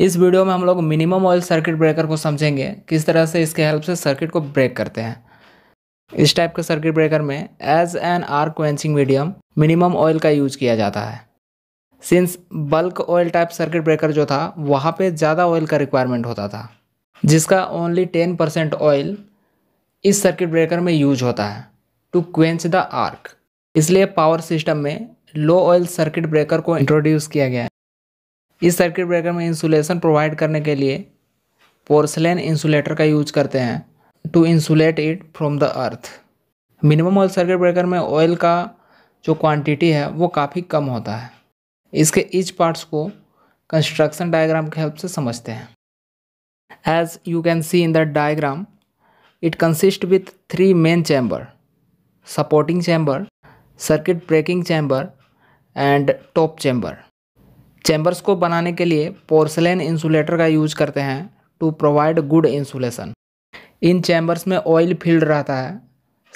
इस वीडियो में हम लोग मिनिमम ऑयल सर्किट ब्रेकर को समझेंगे किस तरह से इसके हेल्प से सर्किट को ब्रेक करते हैं इस टाइप के सर्किट ब्रेकर में as an arc quenching medium minimum oil का यूज किया जाता है since bulk oil type circuit breaker जो था वहाँ पे ज़्यादा ऑयल का रिक्वायरमेंट होता था जिसका ओनली टेन परसेंट ऑयल इस सर्किट ब्रेकर में यूज होता है टू क्वेंच द आर्क इसलिए पावर सिस्टम में लो ऑयल सर्किट ब्रेकर को इंट्रोड्यूस किया गया है इस सर्किट ब्रेकर में इंसुलेशन प्रोवाइड करने के लिए पोर्सलेन इंसुलेटर का यूज करते हैं to insulate it from the earth minimum oil circuit breaker में ऑयल का जो क्वांटिटी है वो काफ़ी कम होता है इसके इच पार्ट्स को कंस्ट्रक्शन डायग्राम के हेल्प से समझते हैं as you can see in the diagram it consist with three main chamber supporting chamber circuit breaking chamber and top chamber chambers को बनाने के लिए पोर्सलेन इंसुलेटर का यूज करते हैं to provide good insulation in chambers में oil filled रहता है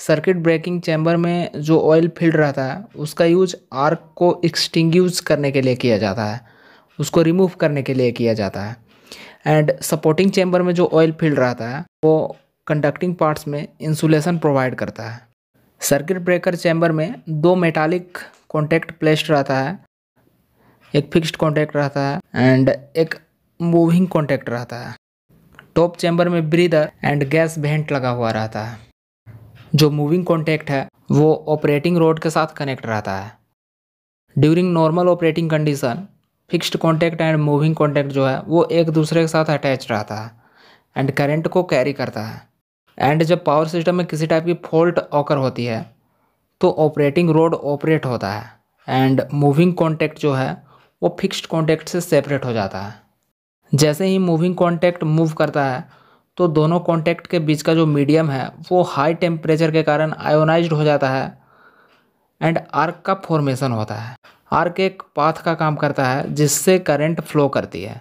सर्किट ब्रेकिंग चैम्बर में जो ऑयल फील्ड रहता है उसका यूज आर्क को एक्सटिंग करने के लिए किया जाता है उसको रिमूव करने के लिए किया जाता है एंड सपोर्टिंग चैम्बर में जो ऑयल फील्ड रहता है वो कंडक्टिंग पार्ट्स में इंसुलेशन प्रोवाइड करता है सर्किट ब्रेकर चैम्बर में दो मेटालिक कॉन्टैक्ट प्लेस्ड रहता है एक फिक्स्ड कॉन्टैक्ट रहता है एंड एक मूविंग कॉन्टैक्ट रहता है टॉप चैम्बर में ब्रीदर एंड गैस वेंट लगा हुआ रहता है जो मूविंग कॉन्टैक्ट है वो ऑपरेटिंग रोड के साथ कनेक्ट रहता है during normal operating condition fixed contact and moving contact जो है वो एक दूसरे के साथ अटैच रहता है एंड करेंट को कैरी करता है एंड जब पावर सिस्टम में किसी टाइप की फॉल्ट ऑकर होती है तो ऑपरेटिंग रोड ऑपरेट होता है एंड मूविंग कॉन्टैक्ट जो है वो फिक्स्ड कॉन्टैक्ट से सेपरेट हो जाता है जैसे ही मूविंग कॉन्टैक्ट मूव करता है तो दोनों कॉन्टैक्ट के बीच का जो मीडियम है वो हाई टेम्परेचर के कारण आयोनाइज हो जाता है एंड आर्क का फॉर्मेशन होता है आर्क एक पाथ का काम करता है जिससे करंट फ्लो करती है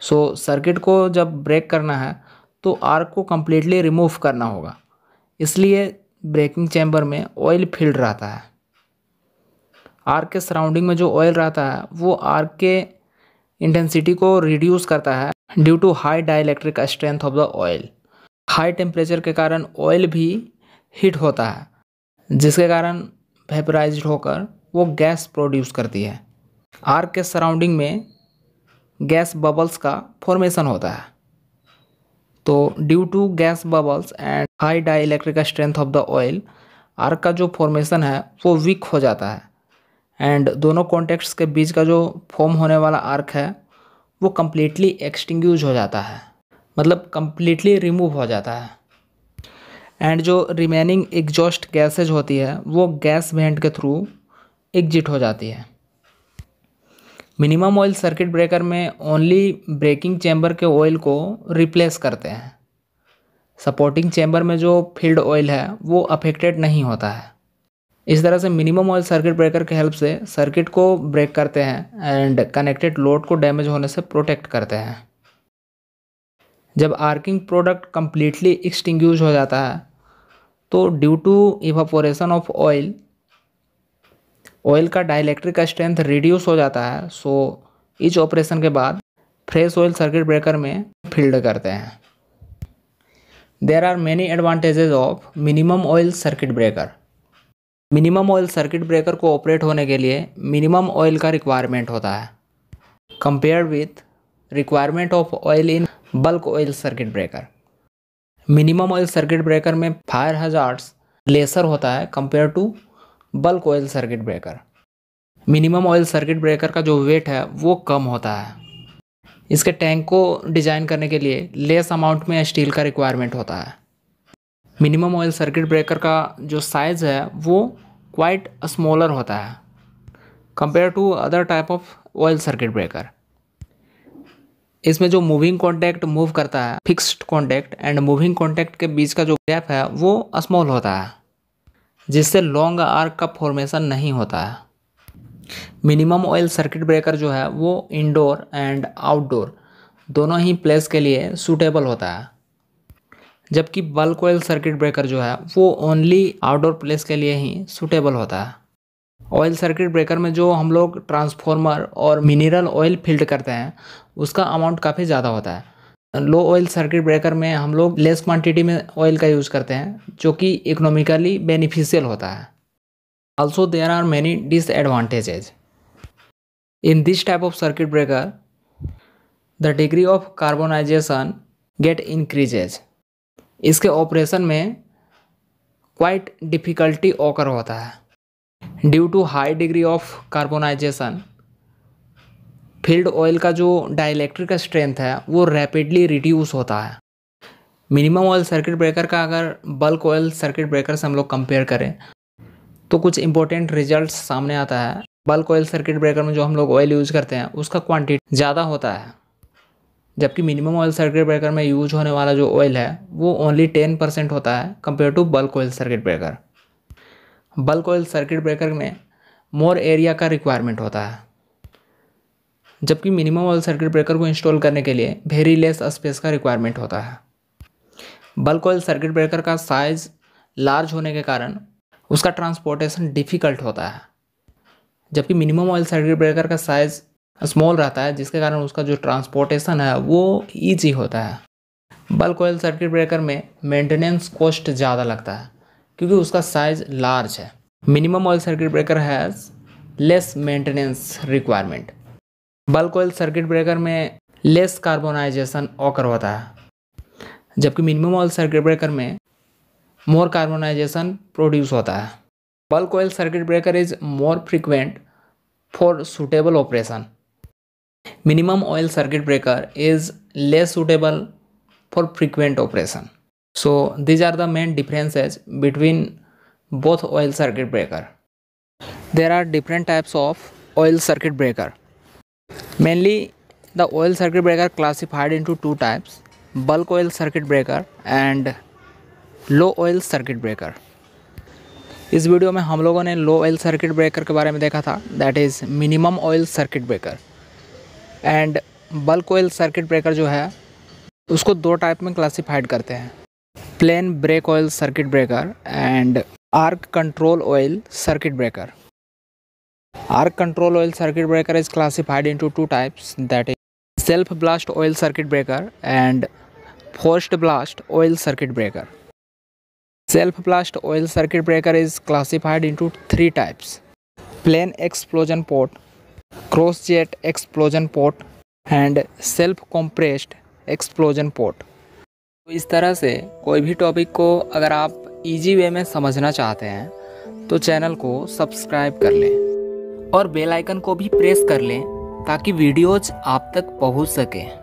सो so, सर्किट को जब ब्रेक करना है तो आर्क को कम्प्लीटली रिमूव करना होगा इसलिए ब्रेकिंग चैम्बर में ऑयल फील्ड रहता है आर्क के सराउंडिंग में जो ऑयल रहता है वो आर्क के इंटेंसिटी को रिड्यूस करता है due to high dielectric strength of the oil high temperature के कारण ऑयल भी हीट होता है जिसके कारण वेपराइज होकर वो गैस प्रोड्यूस करती है आर्क के सराउंडिंग में गैस बबल्स का फॉर्मेशन होता है तो due to gas bubbles and high dielectric strength of the oil arc का जो फॉर्मेशन है वो वीक हो जाता है एंड दोनों कॉन्टेक्ट्स के बीच का जो फॉर्म होने वाला आर्क है वो कम्प्लीटली एक्सटिंग्यूज हो जाता है मतलब कम्प्लीटली रिमूव हो जाता है एंड जो रिमेनिंग एग्जॉस्ट गैसेज होती है वो गैस वेंट के थ्रू एग्जिट हो जाती है मिनिमम ऑयल सर्किट ब्रेकर में ओनली ब्रेकिंग चैम्बर के ऑयल को रिप्लेस करते हैं सपोर्टिंग चैम्बर में जो फील्ड ऑयल है वो अफेक्टेड नहीं होता है इस तरह से मिनिमम ऑयल सर्किट ब्रेकर के हेल्प से सर्किट को ब्रेक करते हैं एंड कनेक्टेड लोड को डैमेज होने से प्रोटेक्ट करते हैं जब आर्किंग प्रोडक्ट कम्प्लीटली एक्सटिंग हो जाता है तो due to evaporation of oil oil का डाइलेक्ट्रिक स्ट्रेंथ रिड्यूस हो जाता है सो इस ऑपरेशन के बाद फ्रेश ऑयल सर्किट ब्रेकर में फील्ड करते हैं there are many advantages of minimum oil circuit breaker minimum oil circuit breaker को ऑपरेट होने के लिए मिनिमम ऑयल का रिक्वायरमेंट होता है compare with requirement of oil in bulk oil circuit breaker minimum oil circuit breaker में fire hazards lesser होता है compare to bulk oil circuit breaker minimum oil circuit breaker का जो वेट है वो कम होता है इसके टैंक को डिज़ाइन करने के लिए लेस अमाउंट में स्टील का रिक्वायरमेंट होता है मिनिमम ऑयल सर्किट ब्रेकर का जो साइज़ है वो क्वाइट स्मॉलर होता है compare to other type of oil circuit breaker इसमें जो मूविंग कॉन्टैक्ट मूव करता है fixed contact and moving contact के बीच का जो गैप है वो स्मॉल होता है जिससे लॉन्ग आर्क का फॉर्मेशन नहीं होता है मिनिमम ऑयल सर्किट ब्रेकर जो है वो इंडोर एंड आउटडोर दोनों ही प्लेस के लिए सूटेबल होता है जबकि बल्क ऑयल सर्किट ब्रेकर जो है वो ओनली आउटडोर प्लेस के लिए ही सूटेबल होता है ऑयल सर्किट ब्रेकर में जो हम लोग ट्रांसफॉर्मर और मिनरल ऑयल फिल्ड करते हैं उसका अमाउंट काफ़ी ज़्यादा होता है लो ऑयल सर्किट ब्रेकर में हम लोग लेस क्वांटिटी में ऑयल का यूज़ करते हैं जो कि इकोनॉमिकली बेनिफिशियल होता है also there are many disadvantages in this type of circuit breaker the degree of carbonization get increases इसके ऑपरेशन में क्वाइट डिफ़िकल्टी ओकर होता है due to high degree of carbonization field oil का जो dielectric strength है वो rapidly reduce होता है मिनिमम ऑयल सर्किट ब्रेकर का अगर बल्क ऑयल सर्किट ब्रेकर से हम लोग कंपेयर करें तो कुछ इंपॉर्टेंट रिजल्ट सामने आता है बल्क ऑयल सर्किट ब्रेकर में जो हम लोग ऑयल यूज़ करते हैं उसका क्वांटिटी ज़्यादा होता है जबकि मिनिमम ऑयल सर्किट ब्रेकर में यूज होने वाला जो ऑयल है वो ओनली टेन परसेंट होता है compare to bulk oil circuit breaker bulk oil circuit breaker में मोर एरिया का रिक्वायरमेंट होता है जबकि मिनिमम ऑयल सर्किट ब्रेकर को इंस्टॉल करने के लिए वेरी लेस स्पेस का रिक्वायरमेंट होता है बल्क ऑयल सर्किट ब्रेकर का साइज़ लार्ज होने के कारण उसका ट्रांसपोर्टेशन डिफ़िकल्ट होता है जबकि मिनिमम ऑयल सर्किट ब्रेकर का साइज़ स्मॉल रहता है जिसके कारण उसका जो ट्रांसपोर्टेशन है वो ईजी होता है बल्क ऑयल सर्किट ब्रेकर में मेंटेनेंस कॉस्ट ज़्यादा लगता है क्योंकि उसका साइज लार्ज है minimum oil circuit breaker has less maintenance requirement bulk oil circuit breaker में लेस कार्बोनाइजेशन ऑकर होता है जबकि मिनिमम ऑयल सर्किट ब्रेकर में मोर कार्बोनाइजेशन प्रोड्यूस होता है bulk oil circuit breaker is more frequent for suitable operation Minimum oil circuit breaker is less suitable for frequent operation. So these are the main differences between both oil circuit breaker. There are different types of oil circuit breaker. Mainly the oil circuit breaker classified into two types bulk oil circuit breaker and low oil circuit breaker इस video में हम लोगों ने लो oil circuit breaker के बारे में देखा था that is minimum oil circuit breaker and bulk oil circuit breaker जो है उसको दो टाइप में क्लासीफाइड करते हैं plain break oil circuit breaker and arc control oil circuit breaker arc control oil circuit breaker is classified into two types that is self blast oil circuit breaker and forced blast oil circuit breaker self blast oil circuit breaker is classified into three types plain explosion port jet explosion port and self compressed explosion port तो इस तरह से कोई भी topic को अगर आप easy way में समझना चाहते हैं तो चैनल को सब्सक्राइब कर लें और बेल आइकन को भी प्रेस कर लें ताकि वीडियोज आप तक पहुंच सकें